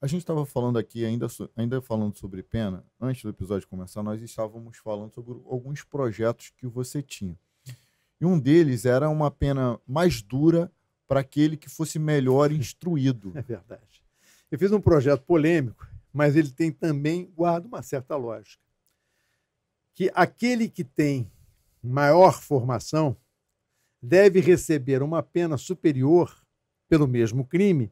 A gente estava falando aqui, ainda, ainda falando sobre pena, antes do episódio começar, nós estávamos falando sobre alguns projetos que você tinha. E um deles era uma pena mais dura para aquele que fosse melhor instruído. É verdade. Eu fiz um projeto polêmico, mas ele tem também, guarda uma certa lógica. Que aquele que tem maior formação deve receber uma pena superior pelo mesmo crime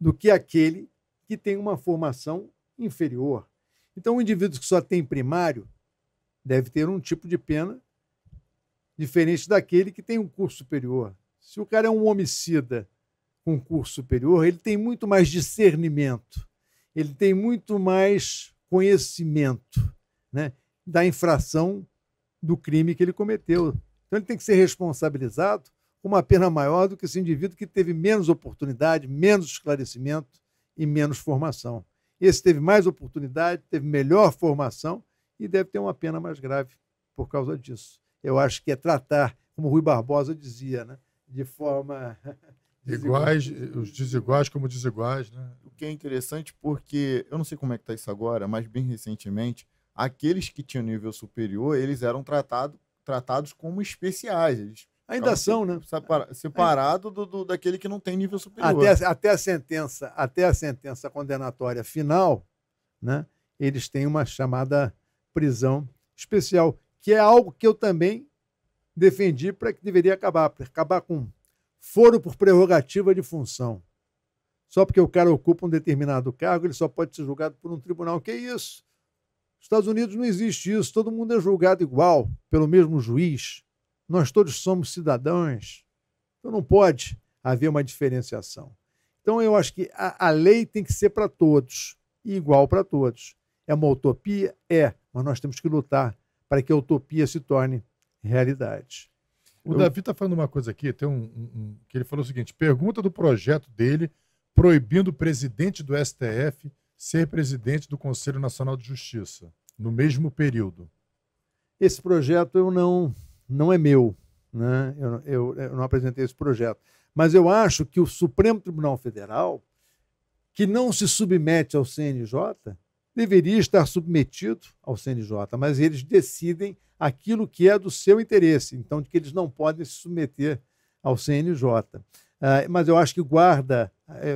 do que aquele que tem uma formação inferior. Então, o um indivíduo que só tem primário deve ter um tipo de pena diferente daquele que tem um curso superior. Se o cara é um homicida com curso superior, ele tem muito mais discernimento, ele tem muito mais conhecimento né, da infração do crime que ele cometeu. Então, ele tem que ser responsabilizado com uma pena maior do que esse indivíduo que teve menos oportunidade, menos esclarecimento e menos formação. Esse teve mais oportunidade, teve melhor formação e deve ter uma pena mais grave por causa disso. Eu acho que é tratar, como Rui Barbosa dizia, né? de forma. Iguais, os desiguais como desiguais, né? O que é interessante porque, eu não sei como é que está isso agora, mas bem recentemente, aqueles que tinham nível superior, eles eram tratado, tratados como especiais. Eles Ainda então, são, né? É. separado do, do, daquele que não tem nível superior. Até, até, a sentença, até a sentença condenatória final, né? Eles têm uma chamada prisão especial, que é algo que eu também defendi para que deveria acabar, para acabar com foro por prerrogativa de função. Só porque o cara ocupa um determinado cargo, ele só pode ser julgado por um tribunal. Que é isso? Nos Estados Unidos não existe isso, todo mundo é julgado igual, pelo mesmo juiz. Nós todos somos cidadãos. Então não pode haver uma diferenciação. Então eu acho que a, a lei tem que ser para todos, e igual para todos. É uma utopia? É, mas nós temos que lutar para que a utopia se torne realidade. O eu... Davi está falando uma coisa aqui, tem um, um, que ele falou o seguinte: pergunta do projeto dele proibindo o presidente do STF ser presidente do Conselho Nacional de Justiça no mesmo período. Esse projeto eu não não é meu. Né? Eu, eu, eu não apresentei esse projeto. Mas eu acho que o Supremo Tribunal Federal, que não se submete ao CNJ, deveria estar submetido ao CNJ, mas eles decidem aquilo que é do seu interesse, então de que eles não podem se submeter ao CNJ. Uh, ah, mas eu acho que guarda,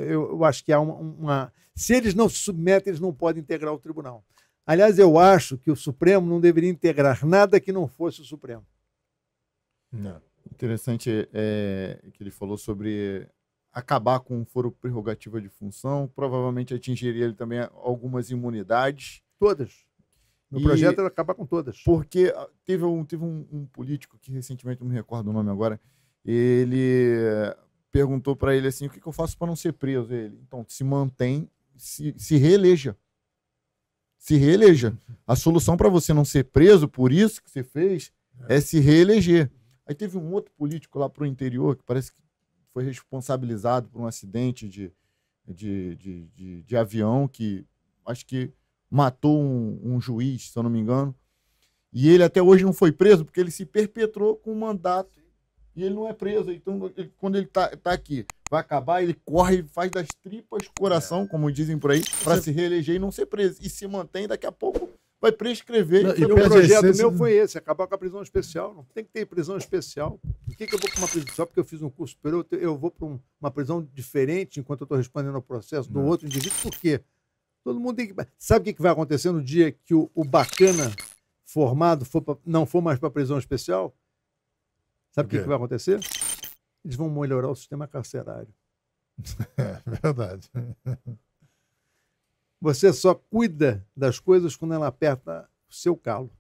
eu, eu acho que há uma, uma, Se eles não se submetem, eles não podem integrar o tribunal. Aliás, eu acho que o Supremo não deveria integrar nada que não fosse o Supremo. Não. Interessante é, que ele falou sobre acabar com o foro prerrogativa de função, provavelmente atingiria ele também algumas imunidades. Todas. no projeto era acabar com todas. Porque ah, teve um, teve um, um político que recentemente, não me recordo o nome agora, ele perguntou para ele assim: o que, que eu faço para não ser preso? Ele, então, se mantém, se, se reeleja. Se reeleja. A solução para você não ser preso por isso que você fez é, é se reeleger. Aí teve um outro político lá para o interior que parece que foi responsabilizado por um acidente de, de, de, de, de avião que acho que matou um, um, juiz, se eu não me engano. E ele até hoje não foi preso porque ele se perpetrou com o mandato e ele não é preso. Então, ele, quando ele está tá aqui, vai acabar, ele corre, faz das tripas coração, é. como dizem por aí, para se reeleger e não ser preso. E se mantém, daqui a pouco vai prescrever. Não, e o projeto meu né? foi esse, acabar com a prisão especial. Não tem que ter prisão especial. Por que, que eu vou para uma prisão especial? Porque eu fiz um curso superior, eu vou para um, uma prisão diferente enquanto eu estou respondendo ao processo do não. outro indivíduo. Por quê? Todo mundo tem que... Sabe o que, que vai acontecer no dia que o, o bacana formado for pra... não for mais para a prisão especial? Sabe o que, que vai acontecer? Eles vão melhorar o sistema carcerário. É verdade. Você só cuida das coisas quando ela aperta o seu calo.